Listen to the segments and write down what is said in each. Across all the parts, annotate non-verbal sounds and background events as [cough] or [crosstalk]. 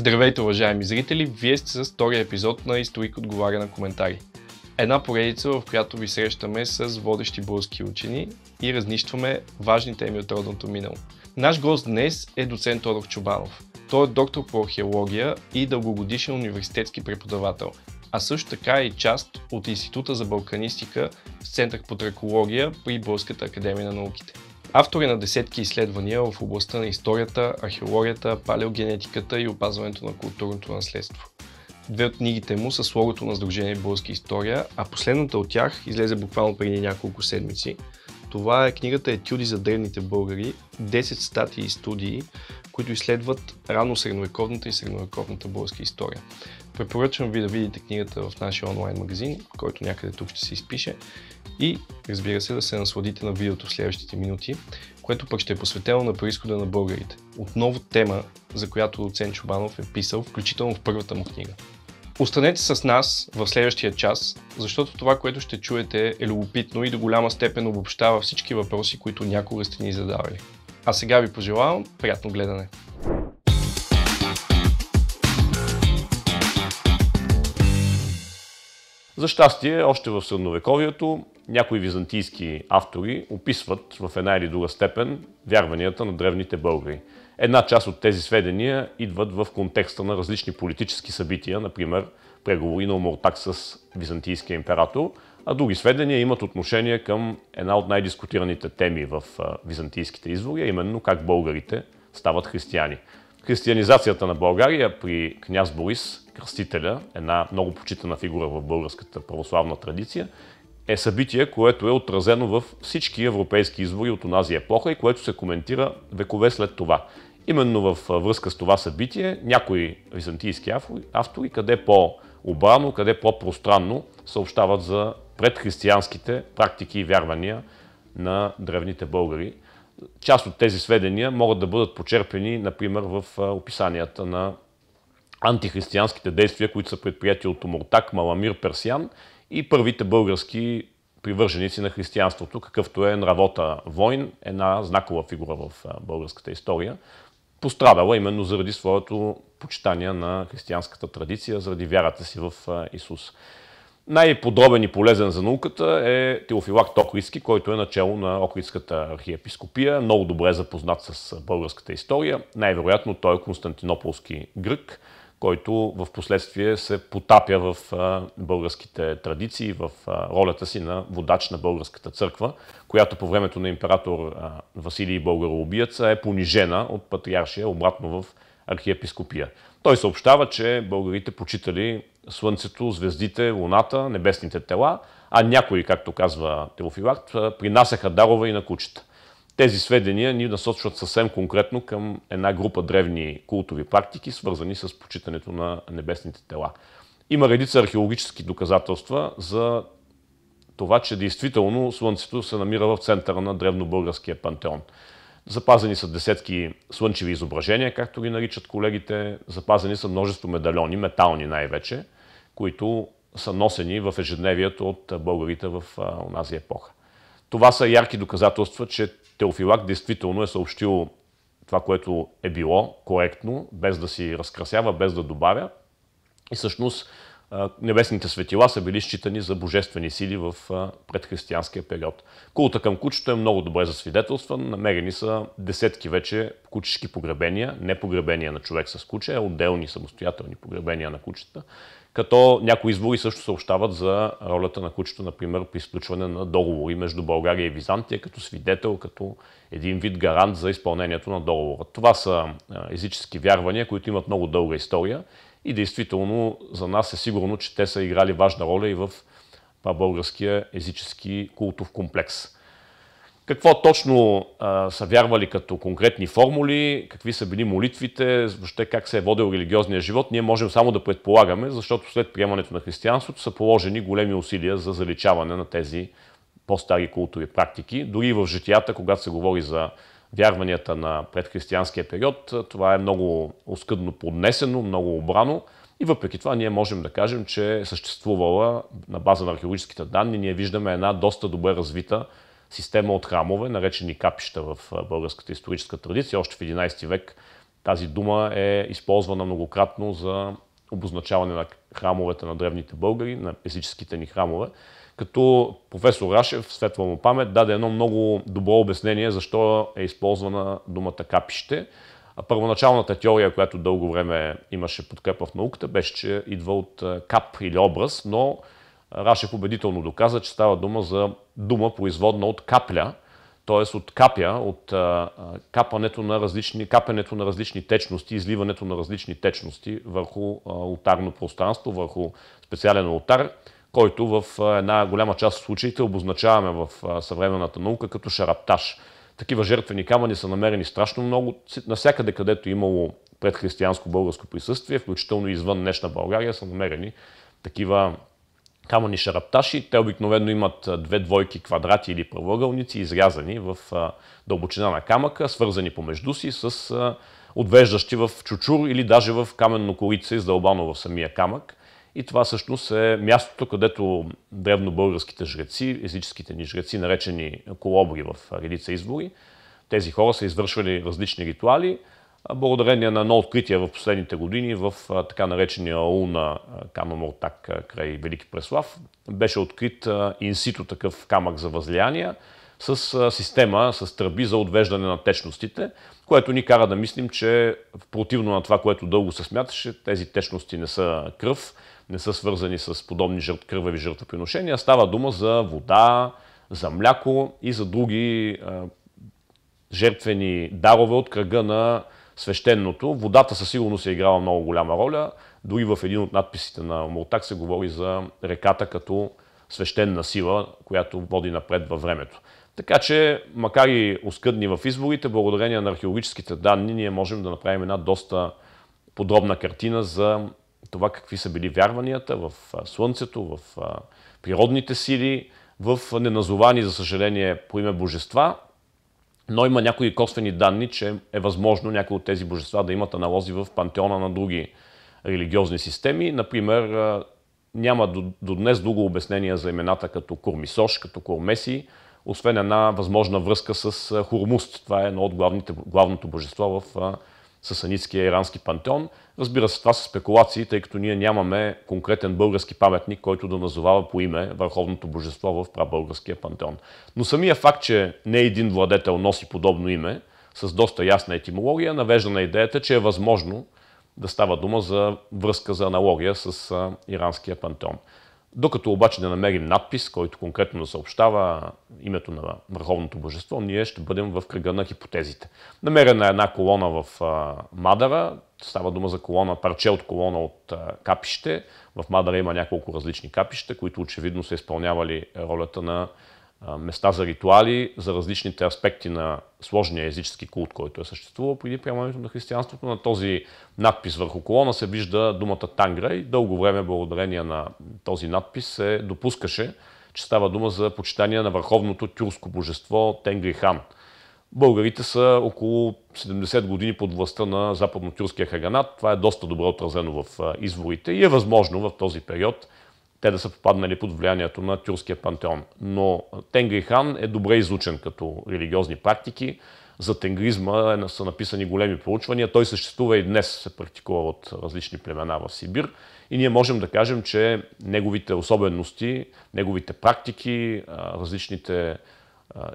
Здравейте, уважаеми зрители! Вие сте с втория епизод на Историк отговаря на коментари. Една поредица, в която ви срещаме с водещи български учени и разнищваме важни теми от родното минало. Наш гост днес е доцент Тодор Чубанов. Той е доктор по археология и дългогодишен университетски преподавател, а също така е част от Института за балканистика с Център по тракология при Българската академия на науките. Автор е на десетки изследвания в областта на историята, археологията, палеогенетиката и опазването на културното наследство. Две от книгите му са слогото на Сдружение Българска история, а последната от тях излезе буквално преди няколко седмици. Това е книгата Етюди за древните българи, 10 статии и студии, които изследват рано средновековната и средновековната българска история. Препоръчвам ви да видите книгата в нашия онлайн магазин, който някъде тук ще се изпише и разбира се да се насладите на видеото в следващите минути, което пък ще е посветено на происхода на българите. Отново тема, за която доцент Чубанов е писал, включително в първата му книга. Останете с нас в следващия час, защото това, което ще чуете е любопитно и до голяма степен обобщава всички въпроси, които някога сте ни задавали. А сега ви пожелавам приятно гледане! За щастие, още в средновековието някои византийски автори описват в една или друга степен вярванията на древните българи. Една част от тези сведения идват в контекста на различни политически събития, например преговори на Умортак с византийския император, а други сведения имат отношение към една от най-дискутираните теми в византийските извори, а именно как българите стават християни християнизацията на България при княз Борис Кръстителя, една много почитана фигура в българската православна традиция, е събитие, което е отразено в всички европейски извори от онази епоха и което се коментира векове след това. Именно в връзка с това събитие някои византийски автори, къде по-обрано, къде по-пространно, съобщават за предхристиянските практики и вярвания на древните българи. Част от тези сведения могат да бъдат почерпени, например, в описанията на антихристиянските действия, които са предприяти от Омуртак, Маламир, Персиан и първите български привърженици на християнството, какъвто е Нравота Войн, една знакова фигура в българската история, пострадала именно заради своето почитание на християнската традиция, заради вярата си в Исус. Най-подробен и полезен за науката е Теофилакт Охридски, който е начало на Охридската архиепископия, много добре запознат с българската история. Най-вероятно той е константинополски грък, който в последствие се потапя в българските традиции, в ролята си на водач на българската църква, която по времето на император Василий Българоубиеца е понижена от патриаршия обратно в архиепископия. Той съобщава, че българите почитали Слънцето, звездите, Луната, небесните тела, а някои, както казва Теофилакт, принасяха дарове и на кучета. Тези сведения ни насочват съвсем конкретно към една група древни култови практики, свързани с почитането на небесните тела. Има редица археологически доказателства за това, че действително Слънцето се намира в центъра на древнобългарския пантеон – Запазени са десетки слънчеви изображения, както ги наричат колегите. Запазени са множество медальони, метални най-вече, които са носени в ежедневието от българите в онази епоха. Това са ярки доказателства, че Теофилак действително е съобщил това, което е било коректно, без да си разкрасява, без да добавя. И всъщност небесните светила са били считани за божествени сили в предхристиянския период. Култа към кучето е много добре засвидетелстван. Намерени са десетки вече кучешки погребения, не погребения на човек с куче, а отделни самостоятелни погребения на кучета, като някои извори също съобщават за ролята на кучето, например, при изключване на договори между България и Византия, като свидетел, като един вид гарант за изпълнението на договора. Това са езически вярвания, които имат много дълга история и действително за нас е сигурно, че те са играли важна роля и в българския езически култов комплекс. Какво точно а, са вярвали като конкретни формули, какви са били молитвите, въобще как се е водил религиозния живот, ние можем само да предполагаме, защото след приемането на християнството са положени големи усилия за заличаване на тези по-стари култови практики. Дори в житията, когато се говори за вярванията на предхристиянския период, това е много оскъдно поднесено, много обрано. И въпреки това ние можем да кажем, че е съществувала на база на археологическите данни, ние виждаме една доста добре развита система от храмове, наречени капища в българската историческа традиция. Още в 11 век тази дума е използвана многократно за обозначаване на храмовете на древните българи, на езическите ни храмове като професор Рашев, светла му памет, даде едно много добро обяснение защо е използвана думата капище. първоначалната теория, която дълго време имаше подкрепа в науката, беше, че идва от кап или образ, но Рашев убедително доказа, че става дума за дума производна от капля, т.е. от капя, от капането на различни, капенето на различни течности, изливането на различни течности върху алтарно пространство, върху специален ултар който в една голяма част от случаите обозначаваме в съвременната наука като шараптаж. Такива жертвени камъни са намерени страшно много, навсякъде където е имало предхристиянско българско присъствие, включително извън днешна България, са намерени такива камъни шарапташи. Те обикновено имат две двойки квадрати или правоъгълници, изрязани в дълбочина на камъка, свързани помежду си с отвеждащи в чучур или даже в каменно корица, издълбано в самия камък. И това всъщност е мястото, където древнобългарските жреци, езическите ни жреци, наречени колобри в редица извори, тези хора са извършвали различни ритуали, благодарение на едно откритие в последните години в така наречения аул на Камамортак край Велики Преслав, беше открит инсито такъв камък за възлияния с система, с тръби за отвеждане на течностите, което ни кара да мислим, че противно на това, което дълго се смяташе, тези течности не са кръв, не са свързани с подобни жърт, кръвеви жертвоприношения. Става дума за вода, за мляко и за други а, жертвени дарове от кръга на свещеното. Водата със сигурност е играла много голяма роля. Дори в един от надписите на Мултак се говори за реката като свещена сила, която води напред във времето. Така че, макар и оскъдни в изборите, благодарение на археологическите данни, ние можем да направим една доста подробна картина за това какви са били вярванията в Слънцето, в природните сили, в неназовани, за съжаление, по име божества, но има някои косвени данни, че е възможно някои от тези божества да имат аналози в пантеона на други религиозни системи. Например, няма до, до днес друго обяснение за имената като Курмисош, като Курмеси, освен една възможна връзка с Хурмуст. Това е едно от главните, главното божество в Сасанитския ирански пантеон. Разбира се, това са спекулации, тъй като ние нямаме конкретен български паметник, който да назовава по име върховното божество в прабългарския пантеон. Но самия факт, че не един владетел носи подобно име, с доста ясна етимология, навежда на идеята, че е възможно да става дума за връзка за аналогия с иранския пантеон. Докато обаче не намерим надпис, който конкретно да съобщава името на върховното божество, ние ще бъдем в кръга на хипотезите. Намерена е една колона в Мадара, става дума за колона, парче от колона от капище. В Мадара има няколко различни капища, които очевидно са изпълнявали ролята на места за ритуали, за различните аспекти на сложния езически култ, който е съществувал преди приемането на християнството. На този надпис върху колона се вижда думата Тангра и дълго време благодарение на този надпис се допускаше, че става дума за почитание на върховното тюрско божество Тенгри Хан. Българите са около 70 години под властта на западно-тюрския хаганат. Това е доста добре отразено в изворите и е възможно в този период – те да са попаднали под влиянието на тюркския пантеон. Но Тенгри хан е добре изучен като религиозни практики. За тенгризма е са написани големи проучвания. Той съществува и днес, се практикува от различни племена в Сибир. И ние можем да кажем, че неговите особености, неговите практики, различните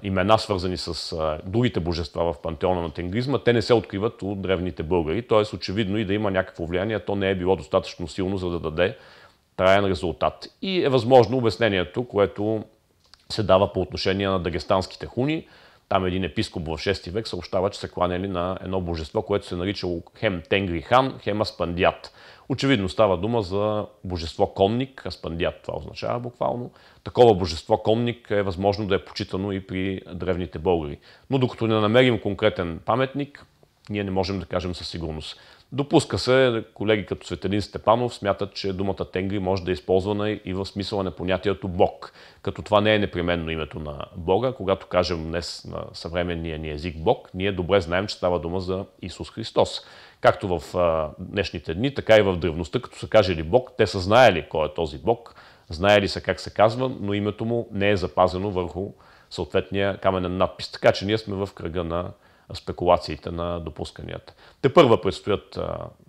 имена, свързани с другите божества в пантеона на тенгризма, те не се откриват от древните българи. Тоест, очевидно и да има някакво влияние, то не е било достатъчно силно, за да даде траен резултат. И е възможно обяснението, което се дава по отношение на дагестанските хуни. Там един епископ в 6 век съобщава, че са кланяли на едно божество, което се е наричало хем Тенгри Хан, хем Аспандият. Очевидно става дума за божество конник, аспандият това означава буквално. Такова божество конник е възможно да е почитано и при древните българи. Но докато не намерим конкретен паметник, ние не можем да кажем със сигурност. Допуска се, колеги като Светелин Степанов смятат, че думата тенгри може да е използвана и в смисъла на понятието Бог, като това не е непременно името на Бога. Когато кажем днес на съвременния ни език Бог, ние добре знаем, че става дума за Исус Христос. Както в днешните дни, така и в древността, като са кажели Бог, те са знаели кой е този Бог, знаели са как се казва, но името му не е запазено върху съответния каменен надпис. Така че ние сме в кръга на спекулациите на допусканията. Те първа предстоят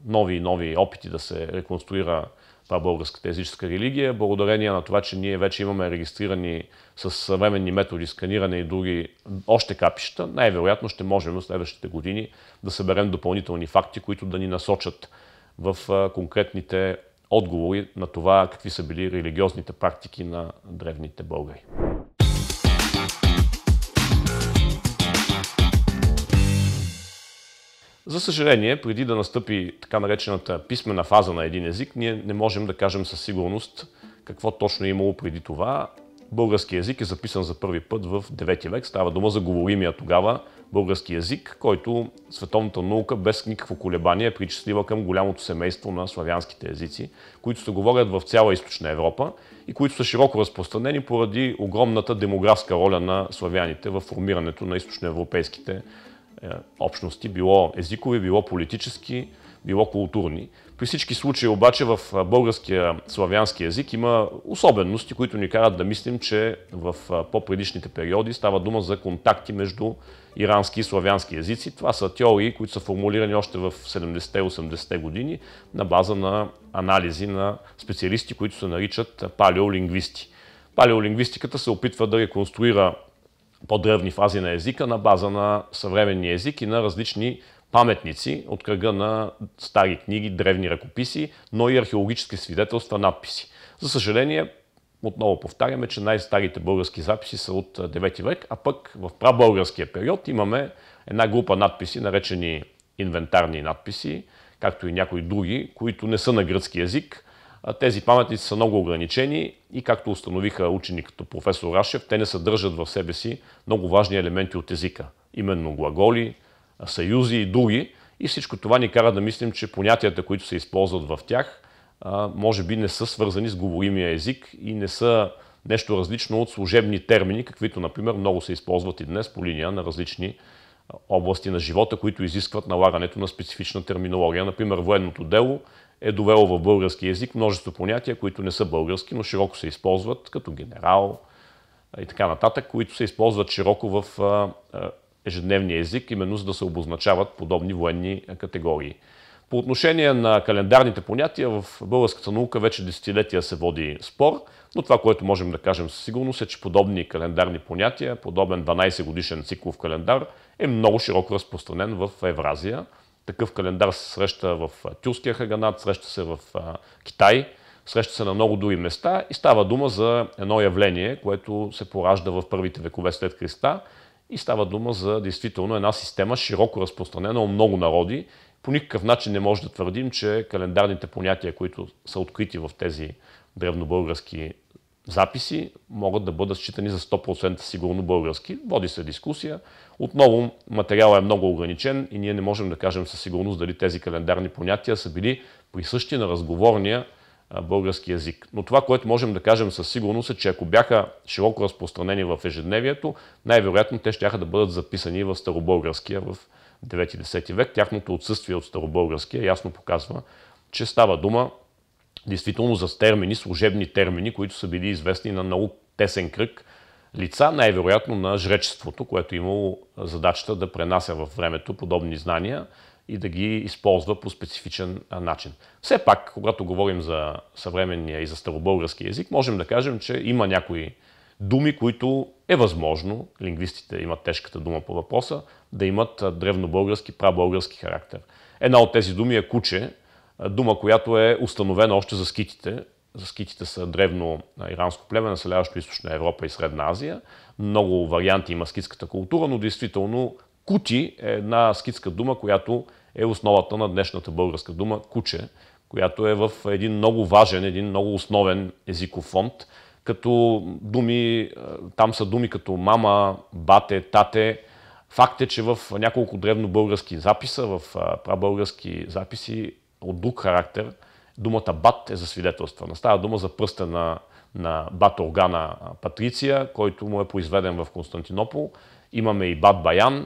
нови и нови опити да се реконструира това българската езическа религия, благодарение на това, че ние вече имаме регистрирани с съвременни методи сканиране и други още капища, най-вероятно ще можем в следващите години да съберем допълнителни факти, които да ни насочат в конкретните отговори на това какви са били религиозните практики на древните българи. За съжаление, преди да настъпи така наречената писмена фаза на един език, ние не можем да кажем със сигурност какво точно е имало преди това. Български език е записан за първи път в 9 век. Става дума за говоримия тогава български език, който световната наука без никакво колебание е причислива към голямото семейство на славянските езици, които се говорят в цяла източна Европа и които са широко разпространени поради огромната демографска роля на славяните в формирането на източноевропейските е, общности, било езикови, било политически, било културни. При всички случаи обаче в българския славянски язик има особености, които ни карат да мислим, че в по-предишните периоди става дума за контакти между ирански и славянски езици. Това са теории, които са формулирани още в 70-80-те години на база на анализи на специалисти, които се наричат палеолингвисти. Палеолингвистиката се опитва да реконструира по-древни фази на езика на база на съвременния език и на различни паметници от кръга на стари книги, древни ръкописи, но и археологически свидетелства, надписи. За съжаление, отново повтаряме, че най-старите български записи са от 9 век, а пък в прабългарския период имаме една група надписи, наречени инвентарни надписи, както и някои други, които не са на гръцки язик, тези паметници са много ограничени и както установиха учени като професор Рашев, те не съдържат в себе си много важни елементи от езика. Именно глаголи, съюзи и други. И всичко това ни кара да мислим, че понятията, които се използват в тях, може би не са свързани с говоримия език и не са нещо различно от служебни термини, каквито, например, много се използват и днес по линия на различни области на живота, които изискват налагането на специфична терминология. Например, военното дело е довело в български язик множество понятия, които не са български, но широко се използват, като генерал и така нататък, които се използват широко в ежедневния език, именно за да се обозначават подобни военни категории. По отношение на календарните понятия, в българската наука вече десетилетия се води спор, но това, което можем да кажем със сигурност е, че подобни календарни понятия, подобен 12-годишен циклов календар е много широко разпространен в Евразия – такъв календар се среща в Тюрския хаганат, среща се в Китай, среща се на много други места и става дума за едно явление, което се поражда в първите векове след Христа и става дума за действително една система, широко разпространена от много народи. По никакъв начин не може да твърдим, че календарните понятия, които са открити в тези древнобългарски записи, могат да бъдат считани за 100% сигурно български. Води се дискусия, отново материалът е много ограничен и ние не можем да кажем със сигурност дали тези календарни понятия са били присъщи на разговорния български язик. Но това, което можем да кажем със сигурност е, че ако бяха широко разпространени в ежедневието, най-вероятно те ще да бъдат записани в старобългарския в 9-10 век. Тяхното отсъствие от старобългарския ясно показва, че става дума действително за термини, служебни термини, които са били известни на много тесен кръг – лица, най-вероятно на жречеството, което е имало задачата да пренася във времето подобни знания и да ги използва по специфичен начин. Все пак, когато говорим за съвременния и за старобългарски язик, можем да кажем, че има някои думи, които е възможно, лингвистите имат тежката дума по въпроса, да имат древнобългарски, прабългарски характер. Една от тези думи е куче, дума, която е установена още за скитите, скитите са древно иранско племе, населяващо източна Европа и Средна Азия. Много варианти има скитската култура, но действително кути е една скитска дума, която е основата на днешната българска дума куче, която е в един много важен, един много основен езиков фонд, като думи, там са думи като мама, бате, тате. Факт е, че в няколко древно български записа, в прабългарски записи от друг характер – думата бат е засвидетелствана. Става дума за пръста на, на бат органа Патриция, който му е произведен в Константинопол. Имаме и бат Баян,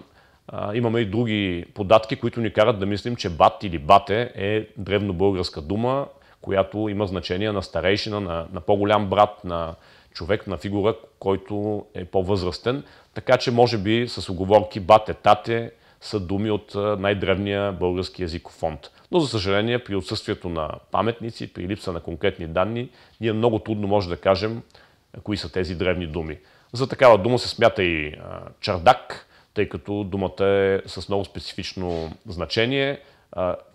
имаме и други податки, които ни карат да мислим, че бат или бате е древнобългарска дума, която има значение на старейшина, на, на по-голям брат, на човек, на фигура, който е по-възрастен. Така че, може би, с оговорки бате, тате, са думи от най-древния български езиков фонд. Но, за съжаление, при отсъствието на паметници, при липса на конкретни данни, ние много трудно може да кажем кои са тези древни думи. За такава дума се смята и чардак, тъй като думата е с много специфично значение.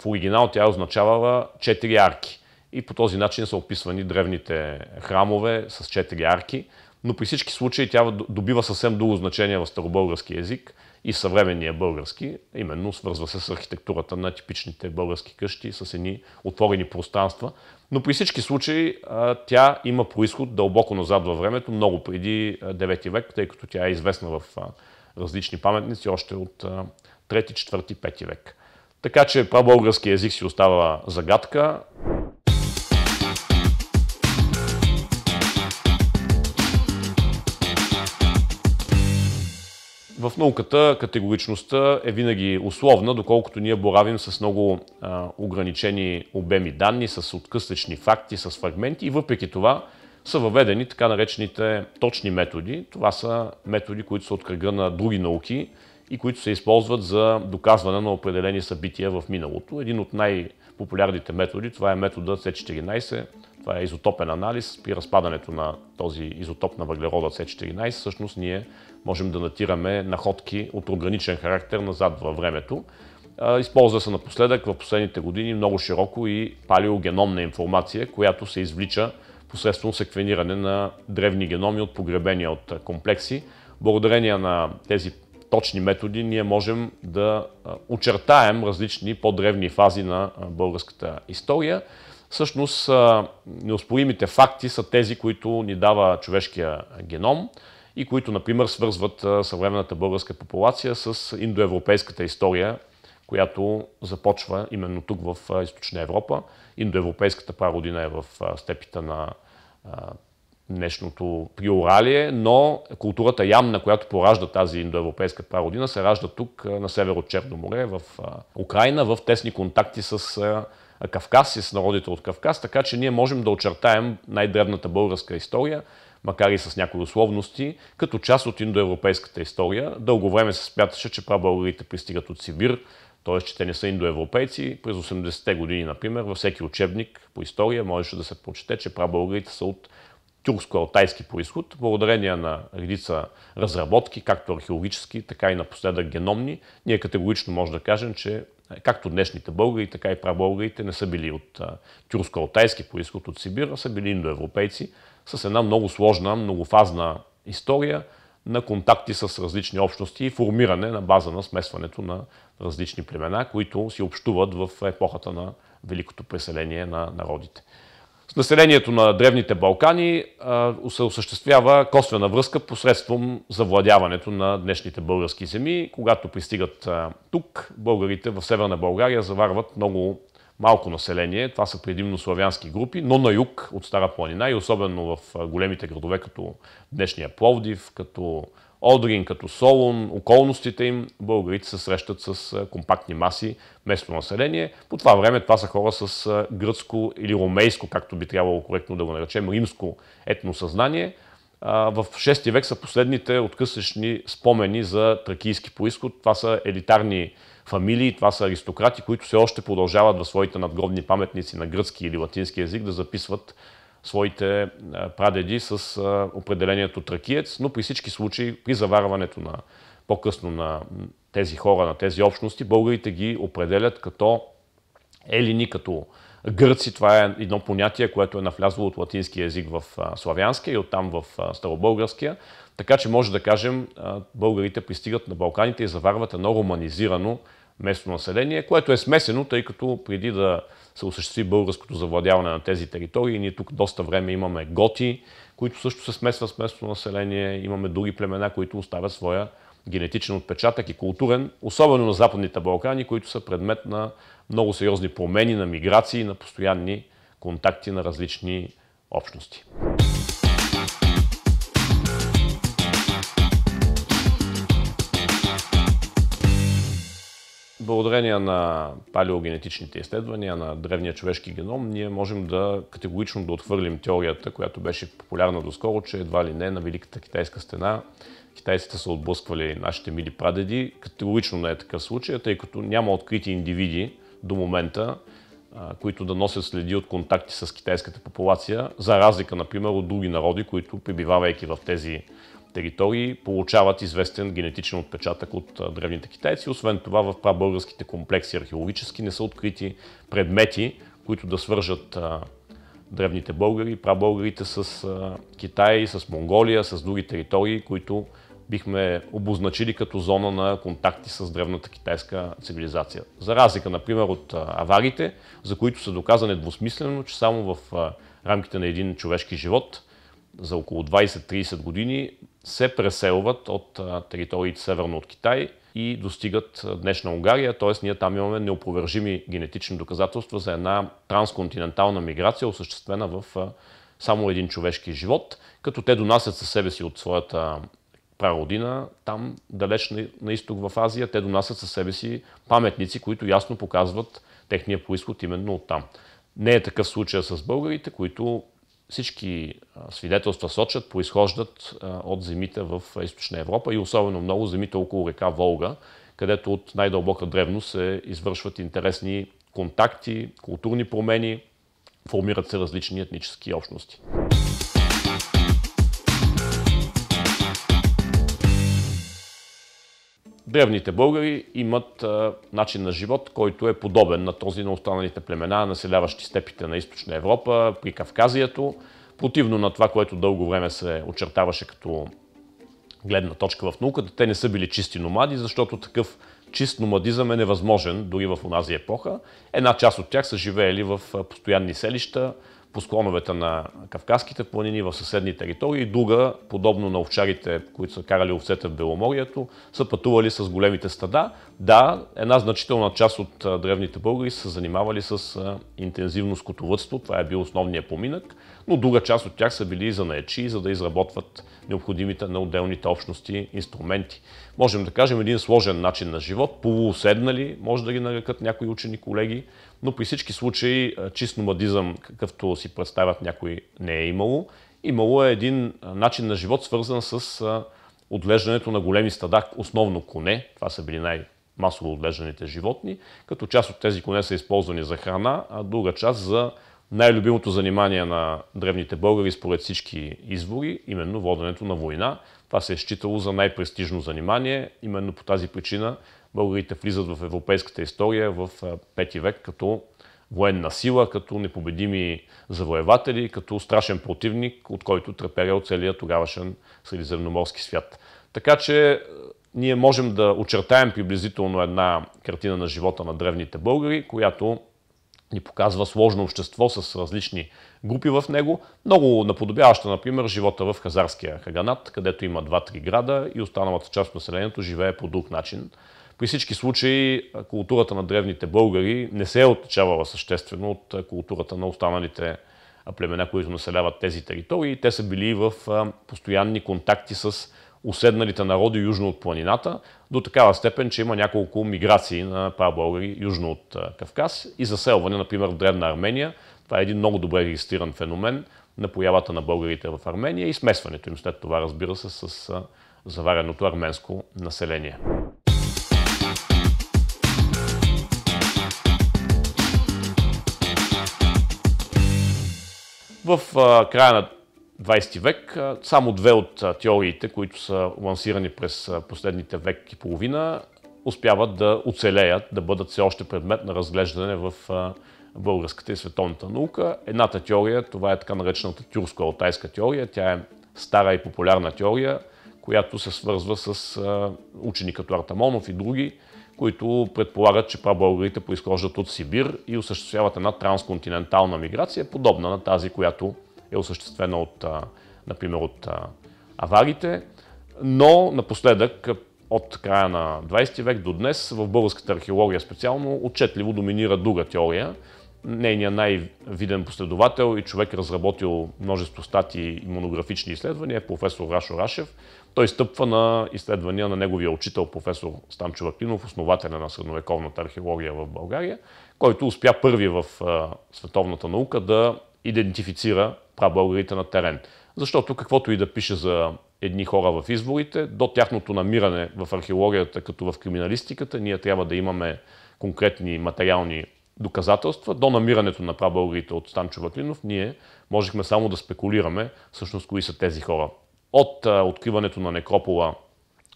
В оригинал тя означавала четири арки. И по този начин са описвани древните храмове с четири арки. Но при всички случаи тя добива съвсем друго значение в старобългарски язик – и съвременния български, именно свързва се с архитектурата на типичните български къщи, с едни отворени пространства. Но при всички случаи тя има происход дълбоко назад във времето, много преди 9 век, тъй като тя е известна в различни паметници още от 3, 4, 5 век. Така че прабългарски език си остава загадка. В науката категоричността е винаги условна, доколкото ние боравим с много а, ограничени обеми данни, с откъслични факти, с фрагменти и въпреки това са въведени така наречените точни методи. Това са методи, които са от кръга на други науки и които се използват за доказване на определени събития в миналото. Един от най-популярните методи, това е метода C14, това е изотопен анализ. При разпадането на този изотоп на въглерода C14, всъщност ние можем да натираме находки от органичен характер назад във времето. Използва се напоследък в последните години много широко и палеогеномна информация, която се извлича посредством секвениране на древни геноми от погребения от комплекси. Благодарение на тези точни методи ние можем да очертаем различни по-древни фази на българската история. Всъщност, неоспоримите факти са тези, които ни дава човешкия геном – и които, например, свързват съвременната българска популация с индоевропейската история, която започва именно тук в Източна Европа. Индоевропейската прародина е в степите на днешното приоралие, но културата ямна, която поражда тази индоевропейска прародина, се ражда тук на север от Черно море, в Украина, в тесни контакти с Кавказ и с народите от Кавказ, така че ние можем да очертаем най-древната българска история – макар и с някои условности, като част от индоевропейската история. Дълго време се смяташе, че прабългарите пристигат от Сибир, т.е. че те не са индоевропейци. През 80-те години, например, във всеки учебник по история можеше да се прочете, че прабългарите са от тюркско-алтайски происход, благодарение на редица разработки, както археологически, така и напоследък геномни, ние категорично може да кажем, че както днешните българи, така и прабългарите не са били от тюркско-алтайски происход от Сибир, а са били индоевропейци, с една много сложна, многофазна история на контакти с различни общности и формиране на база на смесването на различни племена, които си общуват в епохата на великото преселение на народите. С населението на Древните Балкани се осъществява косвена връзка посредством завладяването на днешните български земи. Когато пристигат тук, българите в Северна България заварват много малко население, това са предимно славянски групи, но на юг от Стара планина и особено в големите градове, като днешния Пловдив, като Одрин, като Солун, околностите им, българите се срещат с компактни маси местно население. По това време това са хора с гръцко или ромейско, както би трябвало коректно да го наречем, римско етносъзнание. В 6 век са последните откъсъчни спомени за тракийски происход. Това са елитарни фамилии, това са аристократи, които все още продължават в своите надгробни паметници на гръцки или латински язик да записват своите е, прадеди с е, определението тракиец, но при всички случаи, при заварването на по-късно на тези хора, на тези общности, българите ги определят като елини, като гърци. Това е едно понятие, което е навлязло от латински язик в е, славянския и оттам в старобългарския. Така че може да кажем, българите пристигат на Балканите и заварват едно романизирано местно население, което е смесено, тъй като преди да се осъществи българското завладяване на тези територии, ние тук доста време имаме готи, които също се смесват с местно население, имаме други племена, които оставят своя генетичен отпечатък и културен, особено на Западните Балкани, които са предмет на много сериозни промени, на миграции, на постоянни контакти на различни общности. Благодарение на палеогенетичните изследвания на древния човешки геном, ние можем да категорично да отхвърлим теорията, която беше популярна доскоро, че едва ли не на Великата китайска стена китайците са отблъсквали нашите мили прадеди. Категорично не е такъв случай, тъй като няма открити индивиди до момента, които да носят следи от контакти с китайската популация, за разлика, например, от други народи, които пребивавайки в тези територии получават известен генетичен отпечатък от древните китайци. Освен това в прабългарските комплекси археологически не са открити предмети, които да свържат древните българи, прабългарите с Китай, с Монголия, с други територии, които бихме обозначили като зона на контакти с древната китайска цивилизация. За разлика, например, от аварите, за които са доказани двусмислено, че само в рамките на един човешки живот за около 20-30 години се преселват от териториите северно от Китай и достигат днешна Унгария, т.е. ние там имаме неопровержими генетични доказателства за една трансконтинентална миграция, осъществена в само един човешки живот, като те донасят със себе си от своята прародина, там далеч на, на изток в Азия, те донасят със себе си паметници, които ясно показват техния происход именно от там. Не е такъв случай с българите, които всички свидетелства сочат, произхождат от земите в източна Европа и особено много земите около река Волга, където от най-дълбока древност се извършват интересни контакти, културни промени, формират се различни етнически общности. древните българи имат начин на живот, който е подобен на този на останалите племена, населяващи степите на източна Европа, при Кавказието, противно на това, което дълго време се очертаваше като гледна точка в науката. Те не са били чисти номади, защото такъв чист номадизъм е невъзможен дори в онази епоха. Една част от тях са живеели в постоянни селища, по склоновете на Кавказските планини в съседни територии. Друга, подобно на овчарите, които са карали овцете в Беломорието, са пътували с големите стада. Да, една значителна част от древните българи са занимавали с интензивно скотовътство. Това е бил основният поминък но друга част от тях са били занаячи, за да изработват необходимите на отделните общности инструменти. Можем да кажем един сложен начин на живот, полууседнали, може да ги нарекат някои учени колеги, но при всички случаи чист номадизъм, какъвто си представят някои, не е имало. Имало е един начин на живот, свързан с отглеждането на големи стада, основно коне, това са били най- масово отглежданите животни, като част от тези коне са използвани за храна, а друга част за най-любимото занимание на древните българи според всички извори, именно воденето на война. Това се е считало за най-престижно занимание. Именно по тази причина българите влизат в европейската история в Пети век като военна сила, като непобедими завоеватели, като страшен противник, от който от целия тогавашен средиземноморски свят. Така че ние можем да очертаем приблизително една картина на живота на древните българи, която ни показва сложно общество с различни групи в него, много наподобяваща, например, живота в Хазарския Хаганат, където има 2-3 града и останалата част от населението живее по друг начин. При всички случаи културата на древните българи не се е отличавала съществено от културата на останалите племена, които населяват тези територии. Те са били в постоянни контакти с уседналите народи южно от планината, до такава степен, че има няколко миграции на прабългари южно от Кавказ и заселване, например, в Древна Армения. Това е един много добре регистриран феномен на появата на българите в Армения и смесването им след това, разбира се, с завареното арменско население. В края на 20 век. Само две от теориите, които са лансирани през последните век и половина, успяват да оцелеят, да бъдат все още предмет на разглеждане в българската и световната наука. Едната теория, това е така наречената тюрско-алтайска теория. Тя е стара и популярна теория, която се свързва с учени като Артамонов и други, които предполагат, че прабългарите произхождат от Сибир и осъществяват една трансконтинентална миграция, подобна на тази, която е осъществена от, например, от аварите. Но напоследък, от края на 20 век до днес, в българската археология специално, отчетливо доминира друга теория. Нейният най-виден последовател и човек, разработил множество стати и монографични изследвания, е професор Рашо Рашев. Той стъпва на изследвания на неговия учител, професор Станчо Ваклинов, основателя на средновековната археология в България, който успя първи в световната наука да идентифицира прабългарите на терен. Защото каквото и да пише за едни хора в изборите, до тяхното намиране в археологията, като в криминалистиката, ние трябва да имаме конкретни материални доказателства. До намирането на прабългарите от Станчо Ваклинов, ние можехме само да спекулираме всъщност кои са тези хора. От а, откриването на некропола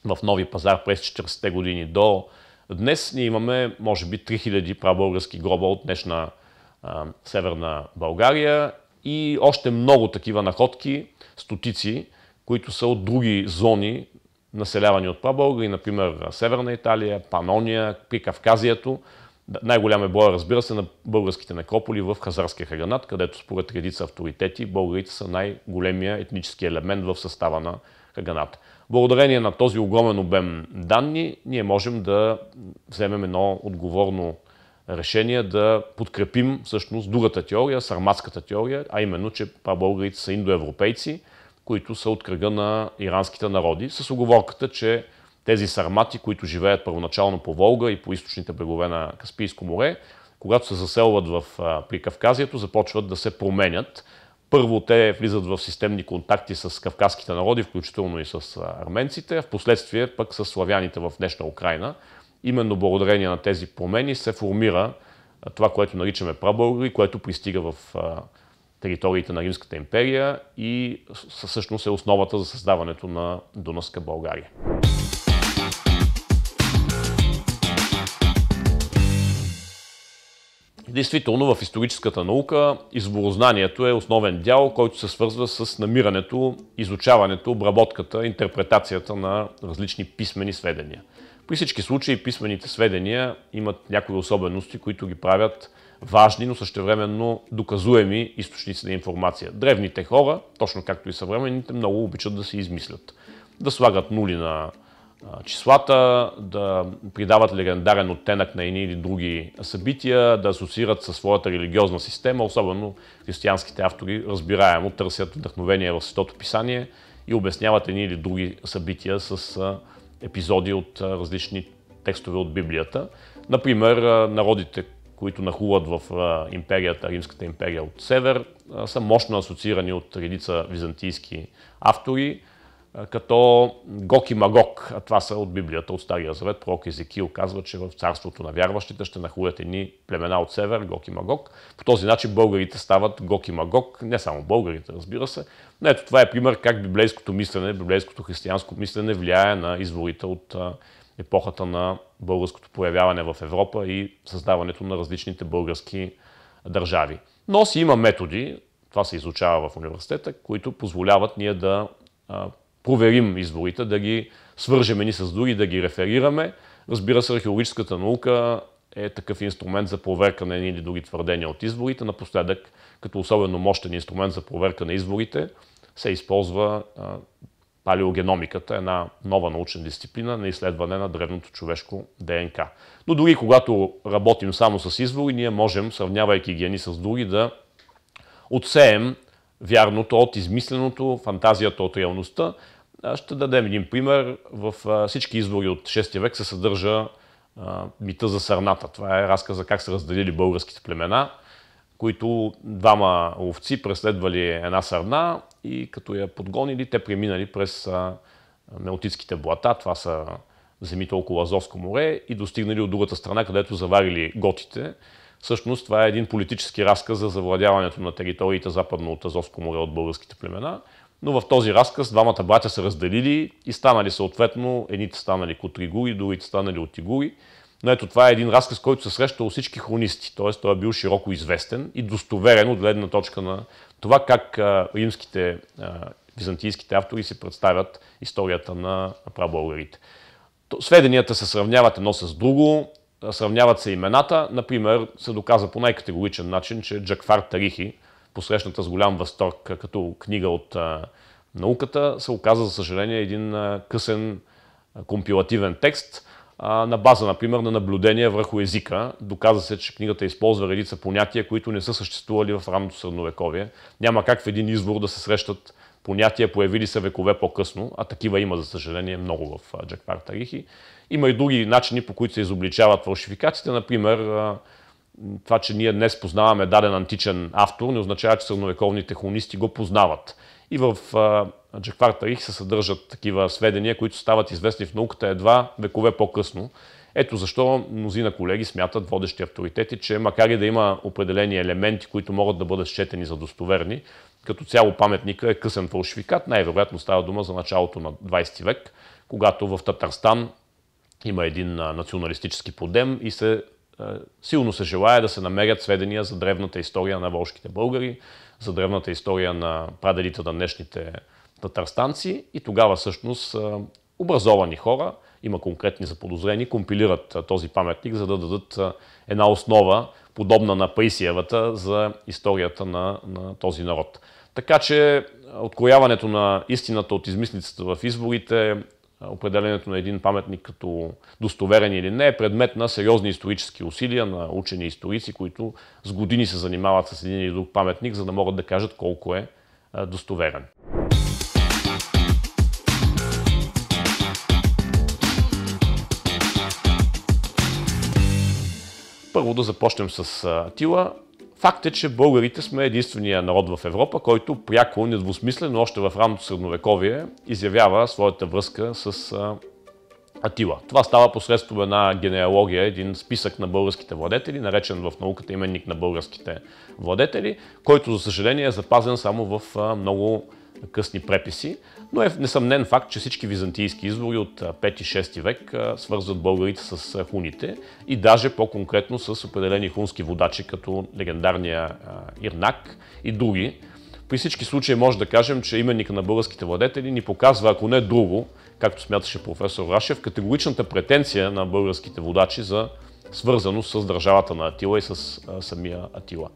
в Нови пазар през 40-те години до днес ние имаме, може би, 3000 прабългарски гроба от днешна Северна България и още много такива находки, стотици, които са от други зони, населявани от прабългари, например Северна Италия, Панония, при Кавказието. Най-голям е броя, разбира се, на българските некрополи в Хазарския хаганат, където според редица авторитети българите са най-големия етнически елемент в състава на Хаганата. Благодарение на този огромен обем данни, ние можем да вземем едно отговорно решение да подкрепим всъщност другата теория, сарматската теория, а именно, че българите са индоевропейци, които са от кръга на иранските народи, с оговорката, че тези сармати, които живеят първоначално по Волга и по източните брегове на Каспийско море, когато се заселват в Кавказието, започват да се променят. Първо те влизат в системни контакти с кавказските народи, включително и с арменците, а в последствие пък с славяните в днешна Украина – именно благодарение на тези промени се формира това, което наричаме прабългари, което пристига в териториите на Римската империя и всъщност е основата за създаването на Дунавска България. Действително в историческата наука изворознанието е основен дял, който се свързва с намирането, изучаването, обработката, интерпретацията на различни писмени сведения – при всички случаи писмените сведения имат някои особености, които ги правят важни, но същевременно доказуеми източници на информация. Древните хора, точно както и съвременните, много обичат да се измислят. Да слагат нули на числата, да придават легендарен оттенък на едни или други събития, да асоциират със своята религиозна система, особено християнските автори разбираемо търсят вдъхновение в Светото писание и обясняват едни или други събития с епизоди от различни текстове от Библията. Например, народите, които нахуват в империята, Римската империя от север, са мощно асоциирани от редица византийски автори като Гок и Магок, а това са от Библията, от Стария Завет, пророк Езекиил казва, че в царството на вярващите ще нахуят едни племена от север, Гок и Магок. По този начин българите стават Гок и Магок, не само българите, разбира се. Но ето това е пример как библейското мислене, библейското християнско мислене влияе на изворите от епохата на българското появяване в Европа и създаването на различните български държави. Но си има методи, това се изучава в университета, които позволяват ние да проверим изборите, да ги свържем ни с други, да ги реферираме. Разбира се, археологическата наука е такъв инструмент за проверка на едни или други твърдения от изборите. Напоследък, като особено мощен инструмент за проверка на изборите, се използва палеогеномиката, една нова научна дисциплина на изследване на древното човешко ДНК. Но дори когато работим само с извори, ние можем, сравнявайки гени с други, да отсеем вярното от измисленото, фантазията от реалността. Ще дадем един пример. В всички извори от 6 век се съдържа мита за сърната. Това е разказа как са разделили българските племена, които двама овци преследвали една сърна и като я подгонили, те преминали през мелтицките блата, това са земите около Азовско море и достигнали от другата страна, където заварили готите. Всъщност това е един политически разказ за завладяването на териториите западно от Азовско море от българските племена, но в този разказ двамата братя се разделили и станали съответно, едните станали котригури, другите станали отигури. Но ето това е един разказ, който се среща у всички хронисти, т.е. той е бил широко известен и достоверен от гледна точка на това как римските, византийските автори си представят историята на прабългарите. Сведенията се сравняват едно с друго, Сравняват се имената. Например, се доказа по най-категоричен начин, че Джакфар Тарихи, посрещната с голям възторг като книга от науката, се оказа, за съжаление, един късен компилативен текст на база, например, на наблюдения върху езика. Доказа се, че книгата използва редица понятия, които не са съществували в ранното средновековие. Няма как в един извор да се срещат понятия, появили се векове по-късно, а такива има, за съжаление, много в Джакфар Тарихи. Има и други начини, по които се изобличават фалшификациите. Например, това, че ние днес познаваме даден античен автор, не означава, че средновековните хунисти го познават. И в Джаквар Тарих се съдържат такива сведения, които стават известни в науката едва векове по-късно. Ето защо мнозина колеги смятат водещи авторитети, че макар и да има определени елементи, които могат да бъдат счетени за достоверни, като цяло паметника е късен фалшификат. Най-вероятно става дума за началото на 20 век, когато в Татарстан има един националистически подем и се, силно се желая да се намерят сведения за древната история на волшките българи, за древната история на прадедите на днешните татарстанци и тогава всъщност образовани хора, има конкретни заподозрени, компилират този паметник, за да дадат една основа, подобна на Паисиевата, за историята на, на този народ. Така че откояването на истината от измислицата в изборите Определението на един паметник като достоверен или не е предмет на сериозни исторически усилия на учени историци, които с години се занимават с един или друг паметник, за да могат да кажат колко е достоверен. Първо да започнем с Тила. Факт е, че българите сме единствения народ в Европа, който пряко недвусмислено още в ранното средновековие изявява своята връзка с Атила. Това става посредством една генеалогия, един списък на българските владетели, наречен в науката именник на българските владетели, който за съжаление е запазен само в много късни преписи, но е несъмнен факт, че всички византийски извори от 5-6 век свързват българите с хуните и даже по-конкретно с определени хунски водачи, като легендарния Ирнак и други. При всички случаи може да кажем, че именника на българските владетели ни показва, ако не друго, както смяташе професор Рашев, категоричната претенция на българските водачи за свързано с държавата на Атила и с а, самия Атила.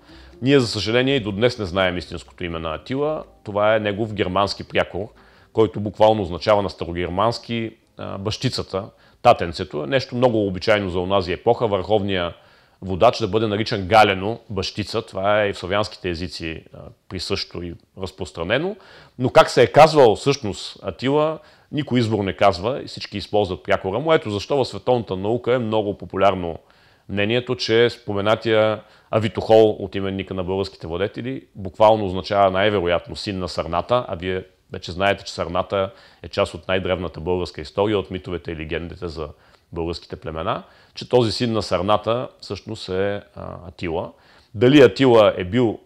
Ние, за съжаление, и до днес не знаем истинското име на Атила. Това е негов германски прякор, който буквално означава на старогермански а, бащицата, татенцето. Нещо много обичайно за онази епоха. Върховния водач да бъде наричан галено, бащица. Това е и в славянските езици присъщо и разпространено. Но как се е казвал всъщност Атила, никой избор не казва и всички използват прякора му. Ето защо в световната наука е много популярно мнението, че споменатия авитохол от именника на българските владетели буквално означава най-вероятно син на сърната, а вие вече знаете, че сърната е част от най-древната българска история, от митовете и легендите за българските племена, че този син на сърната всъщност е Атила. Дали Атила е бил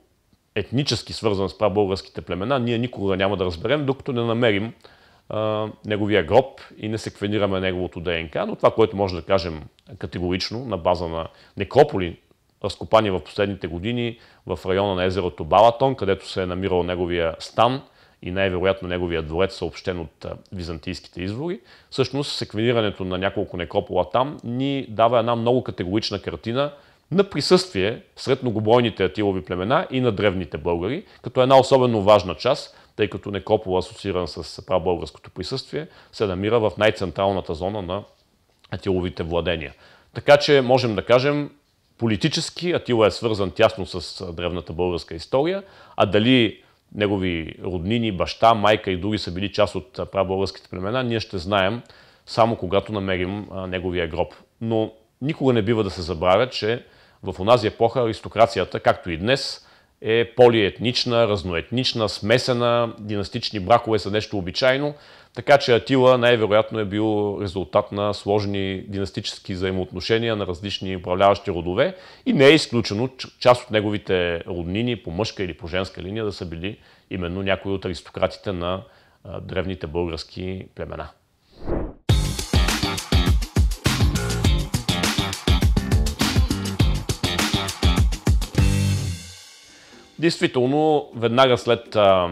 етнически свързан с прабългарските племена, ние никога няма да разберем, докато не намерим неговия гроб и не секвенираме неговото ДНК, но това, което може да кажем категорично на база на некрополи, разкопани в последните години в района на езерото Балатон, където се е намирал неговия стан и най-вероятно неговия дворец, съобщен от византийските извори. Всъщност, секвенирането на няколко некропола там ни дава една много категорична картина на присъствие сред многобройните атилови племена и на древните българи, като една особено важна част, тъй като Некопол, асоцииран с прабългарското присъствие, се намира в най-централната зона на Атиловите владения. Така че можем да кажем, политически Атила е свързан тясно с древната българска история, а дали негови роднини, баща, майка и други са били част от прабългарските племена, ние ще знаем само когато намерим неговия гроб. Но никога не бива да се забравя, че в онази епоха аристокрацията, както и днес, е полиетнична, разноетнична, смесена, династични бракове са нещо обичайно, така че Атила най-вероятно е бил резултат на сложни династически взаимоотношения на различни управляващи родове и не е изключено част от неговите роднини по мъжка или по женска линия да са били именно някои от аристократите на древните български племена. Действително, веднага след а,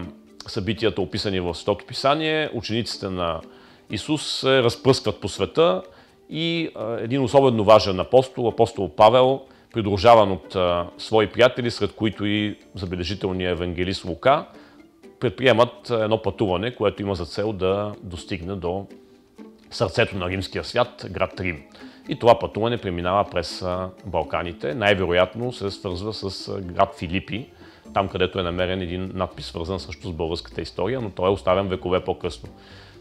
събитията, описани в Светото писание, учениците на Исус се разпръскват по света и а, един особено важен апостол, апостол Павел, придружаван от а, свои приятели, сред които и забележителният евангелист Лука, предприемат едно пътуване, което има за цел да достигне до сърцето на римския свят, град Рим. И това пътуване преминава през Балканите. Най-вероятно се свързва с град Филипи, там където е намерен един надпис, свързан също с българската история, но той е оставен векове по-късно.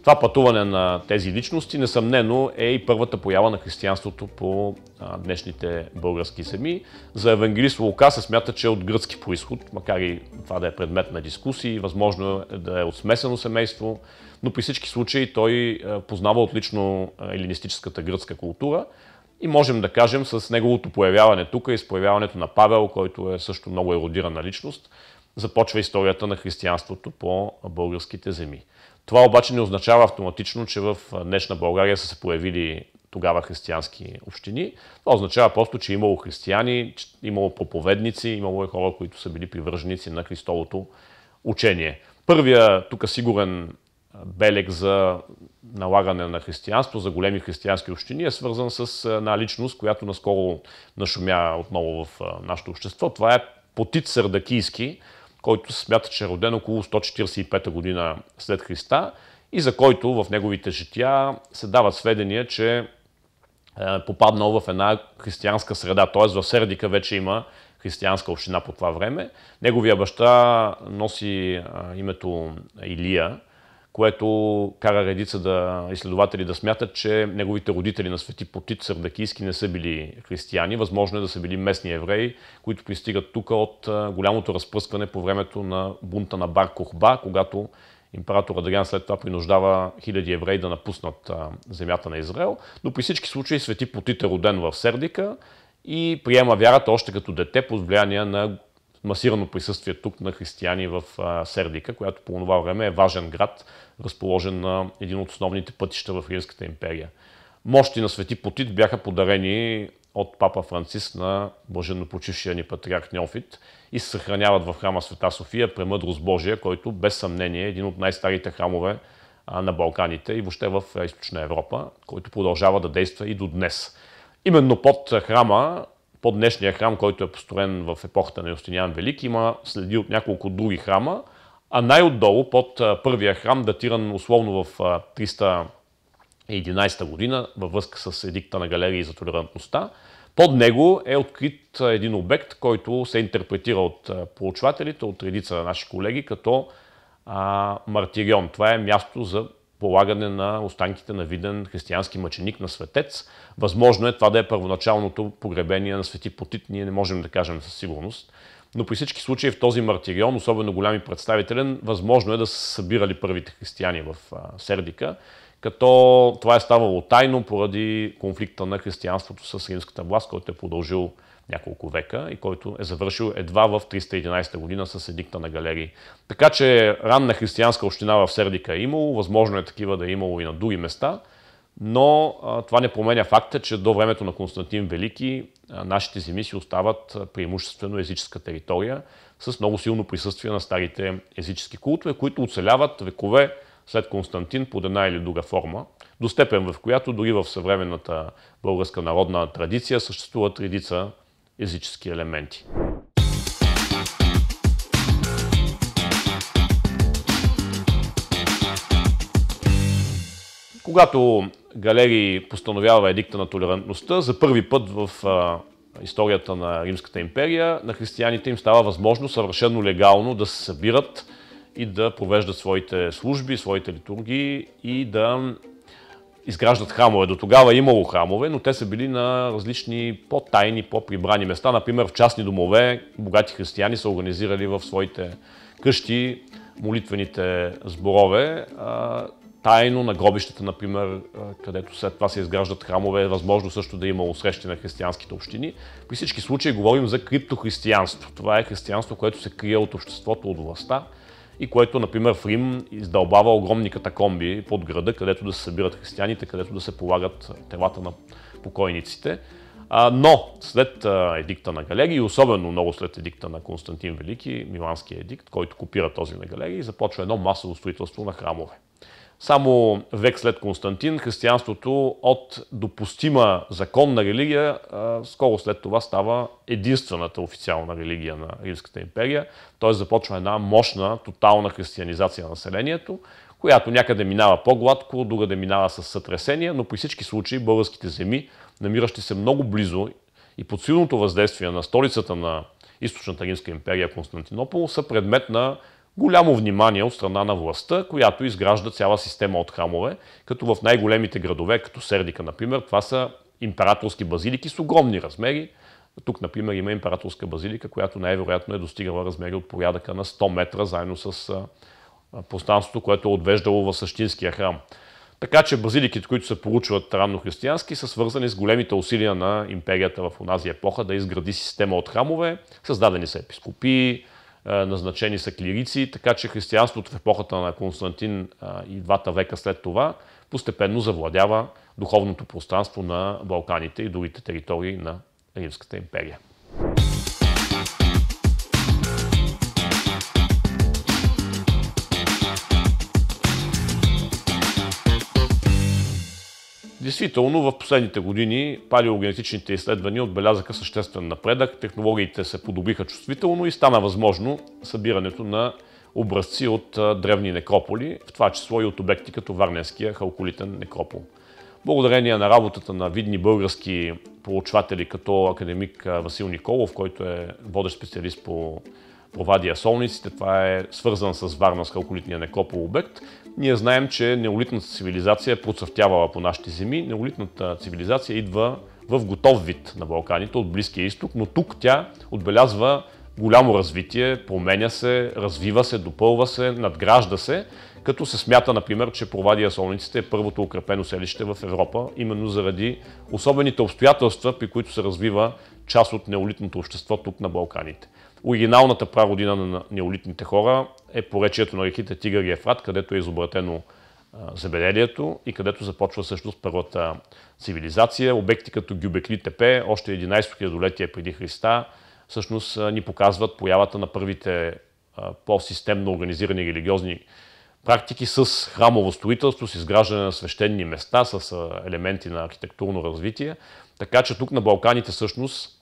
Това пътуване на тези личности, несъмнено, е и първата поява на християнството по а, днешните български семи. За евангелист Лука се смята, че е от гръцки происход, макар и това да е предмет на дискусии, възможно е да е от смесено семейство, но при всички случаи той познава отлично елинистическата гръцка култура – и можем да кажем с неговото появяване тук и с появяването на Павел, който е също много еродирана личност, започва историята на християнството по българските земи. Това обаче не означава автоматично, че в днешна България са се появили тогава християнски общини. Това означава просто, че е имало християни, е имало проповедници, имало и е хора, които са били привърженици на Христовото учение. Първия тук сигурен белег за налагане на християнство, за големи християнски общини, е свързан с една личност, която наскоро нашумя отново в нашето общество. Това е Потит Сърдакийски, който се смята, че е роден около 145 година след Христа и за който в неговите жития се дават сведения, че е попаднал в една християнска среда, т.е. в Сърдика, вече има християнска община по това време. Неговия баща носи името Илия, което кара редица да, изследователи да смятат, че неговите родители на Свети Потит Сърдакийски не са били християни. Възможно е да са били местни евреи, които пристигат тук от голямото разпръскване по времето на бунта на Бар Кохба, когато император Адриан след това принуждава хиляди евреи да напуснат земята на Израел. Но при всички случаи Свети Потит е роден в Сердика и приема вярата още като дете под влияние на масирано присъствие тук на християни в Сердика, която по това време е важен град, разположен на един от основните пътища в Римската империя. Мощи на Свети Потит бяха подарени от папа Франциск на блаженнопочившия ни патриарх Неофит и се съхраняват в храма Света София премъдрост Божия, който без съмнение е един от най-старите храмове на Балканите и въобще в Източна Европа, който продължава да действа и до днес. Именно под храма под днешния храм, който е построен в епохата на Юстиниан Велик има следи от няколко други храма, а най-отдолу под първия храм, датиран условно в 311 година, във връзка с едикта на галерии за толерантността, под него е открит един обект, който се интерпретира от получвателите, от редица на наши колеги, като а, Мартирион. Това е място за полагане на останките на виден християнски мъченик на светец. Възможно е това да е първоначалното погребение на свети Потит, ние не можем да кажем със сигурност. Но при всички случаи в този мартирион, особено голям и представителен, възможно е да са събирали първите християни в Сердика, като това е ставало тайно поради конфликта на християнството с римската власт, който е продължил няколко века и който е завършил едва в 311 година с едикта на галерии. Така че ранна християнска община в Сердика е имало, възможно е такива да е имало и на други места, но това не променя факта, че до времето на Константин Велики нашите земи си остават преимуществено езическа територия с много силно присъствие на старите езически култове, които оцеляват векове след Константин под една или друга форма, до степен в която дори в съвременната българска народна традиция съществуват редица езически елементи. Когато галери постановява едикта на толерантността, за първи път в историята на Римската империя, на християните им става възможно съвършено легално да се събират и да провеждат своите служби, своите литургии и да изграждат храмове. До тогава е имало храмове, но те са били на различни по-тайни, по-прибрани места. Например, в частни домове богати християни са организирали в своите къщи молитвените сборове, тайно на гробищата, например, където след това се изграждат храмове, е възможно също да има усрещи на християнските общини. При всички случаи говорим за криптохристиянство. Това е християнство, което се крие от обществото, от властта и което, например, в Рим издълбава огромни катакомби под града, където да се събират християните, където да се полагат телата на покойниците. но след едикта на Галерий, особено много след едикта на Константин Велики, Миланския едикт, който копира този на Галерий, започва едно масово строителство на храмове. Само век след Константин християнството от допустима законна религия скоро след това става единствената официална религия на Римската империя, т.е. започва една мощна, тотална християнизация на населението, която някъде минава по-гладко, другаде минава с сътресения, но при всички случаи българските земи, намиращи се много близо и под силното въздействие на столицата на източната Римска империя Константинопол, са предмет на голямо внимание от страна на властта, която изгражда цяла система от храмове, като в най-големите градове, като Сердика, например, това са императорски базилики с огромни размери. Тук, например, има императорска базилика, която най-вероятно е достигала размери от порядъка на 100 метра, заедно с пространството, което е отвеждало в същинския храм. Така че базиликите, които се получват християнски, са свързани с големите усилия на империята в онази епоха да изгради система от храмове. Създадени са епископии, назначени са клирици, така че християнството в епохата на Константин и двата века след това постепенно завладява духовното пространство на Балканите и другите територии на Римската империя. Действително, в последните години палеогенетичните изследвания отбелязаха съществен напредък, технологиите се подобриха чувствително и стана възможно събирането на образци от древни некрополи, в това число и от обекти като Варненския халколитен некропол. Благодарение на работата на видни български получватели като академик Васил Николов, който е водещ специалист по Провадия солниците. Това е свързан с Варна с халколитния некропол обект. Ние знаем, че неолитната цивилизация е процъфтявала по нашите земи. Неолитната цивилизация идва в готов вид на Балканите от Близкия изток, но тук тя отбелязва голямо развитие, променя се, развива се, допълва се, надгражда се, като се смята, например, че Провадия Солниците е първото укрепено селище в Европа, именно заради особените обстоятелства, при които се развива част от неолитното общество тук на Балканите. Оригиналната прародина на неолитните хора е поречието на реките Тигър и Ефрат, където е изобратено земеделието и където започва всъщност първата цивилизация. Обекти като Гюбекли тепе, още 11 хилядолетие преди Христа, всъщност ни показват появата на първите по-системно организирани религиозни практики с храмово строителство, с изграждане на свещени места, с елементи на архитектурно развитие. Така че тук на Балканите всъщност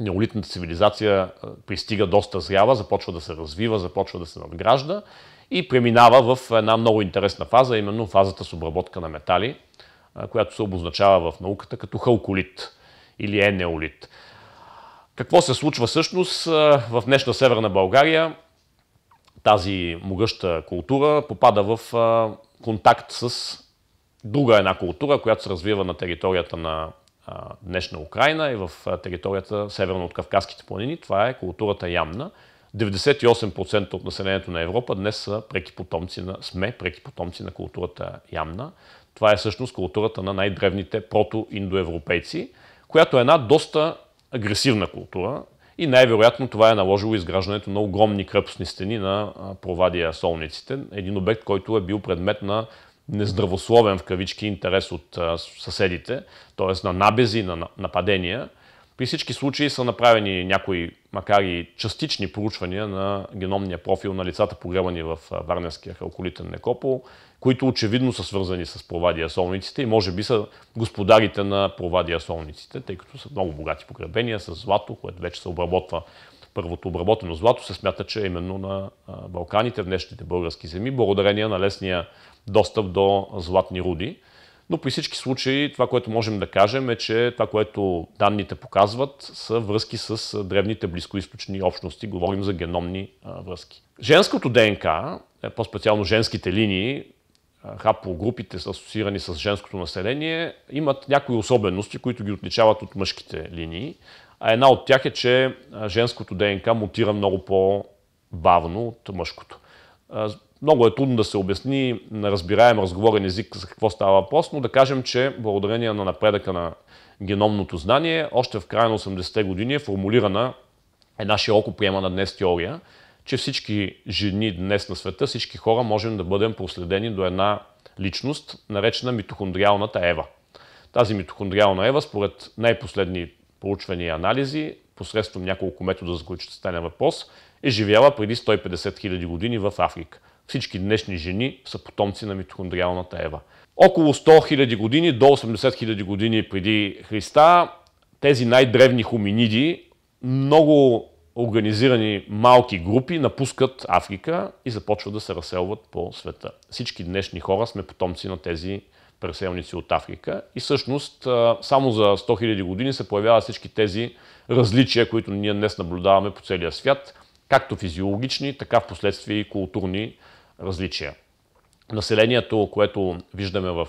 неолитната цивилизация пристига доста зрява, започва да се развива, започва да се надгражда и преминава в една много интересна фаза, именно фазата с обработка на метали, която се обозначава в науката като халколит или енеолит. Какво се случва всъщност в днешна Северна България? Тази могъща култура попада в контакт с друга една култура, която се развива на територията на днешна Украина и в територията северно от Кавказските планини. Това е културата ямна. 98% от населението на Европа днес са преки потомци на, сме преки потомци на културата ямна. Това е всъщност културата на най-древните протоиндоевропейци, която е една доста агресивна култура и най-вероятно това е наложило изграждането на огромни крепостни стени на Провадия Солниците, един обект, който е бил предмет на нездравословен в кавички интерес от съседите, т.е. на набези, на нападения. При всички случаи са направени някои, макар и частични проучвания на геномния профил на лицата, погребани в Варненския халколитен некопол, които очевидно са свързани с провадия солниците и може би са господарите на провадия солниците, тъй като са много богати погребения с злато, което вече се обработва първото обработено злато се смята, че е именно на Балканите, в днешните български земи, благодарение на лесния достъп до златни руди. Но при всички случаи това, което можем да кажем е, че това, което данните показват, са връзки с древните близкоисточни общности. Говорим за геномни връзки. Женското ДНК, е, по-специално женските линии, са асоциирани с женското население, имат някои особености, които ги отличават от мъжките линии. А една от тях е, че женското ДНК мутира много по-бавно от мъжкото. Много е трудно да се обясни на разбираем разговорен език за какво става въпрос, но да кажем, че благодарение на напредъка на геномното знание, още в края на 80-те години е формулирана една широко приемана днес теория, че всички жени днес на света, всички хора можем да бъдем проследени до една личност, наречена митохондриалната Ева. Тази митохондриална Ева, според най-последни проучвания и анализи, посредством няколко метода, за които ще стане въпрос, е живяла преди 150 000 години в Африка. Всички днешни жени са потомци на митохондриалната Ева. Около 100 000 години до 80 000 години преди Христа тези най-древни хоминиди много организирани малки групи напускат Африка и започват да се разселват по света. Всички днешни хора сме потомци на тези преселници от Африка и всъщност само за 100 000 години се появяват всички тези различия, които ние днес наблюдаваме по целия свят, както физиологични, така в последствие и културни различия. Населението, което виждаме в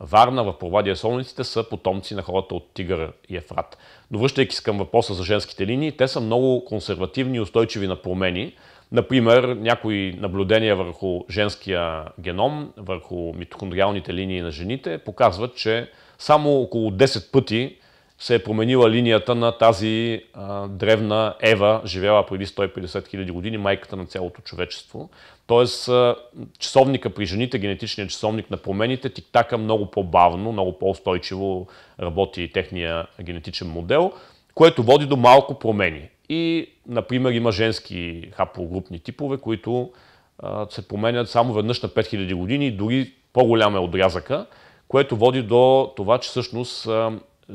Варна, в Провадия Солниците са потомци на хората от Тигър и Ефрат. Но връщайки се към въпроса за женските линии, те са много консервативни и устойчиви на промени. Например, някои наблюдения върху женския геном, върху митохондриалните линии на жените, показват, че само около 10 пъти се е променила линията на тази а, древна Ева, живела преди 150 000 години, майката на цялото човечество. Тоест, а, часовника при жените, генетичният часовник на промените, тиктака много по-бавно, много по-устойчиво работи техния генетичен модел, което води до малко промени. И, например, има женски хапогрупни типове, които а, се променят само веднъж на 5000 години, дори по голяма е отрязъка, което води до това, че всъщност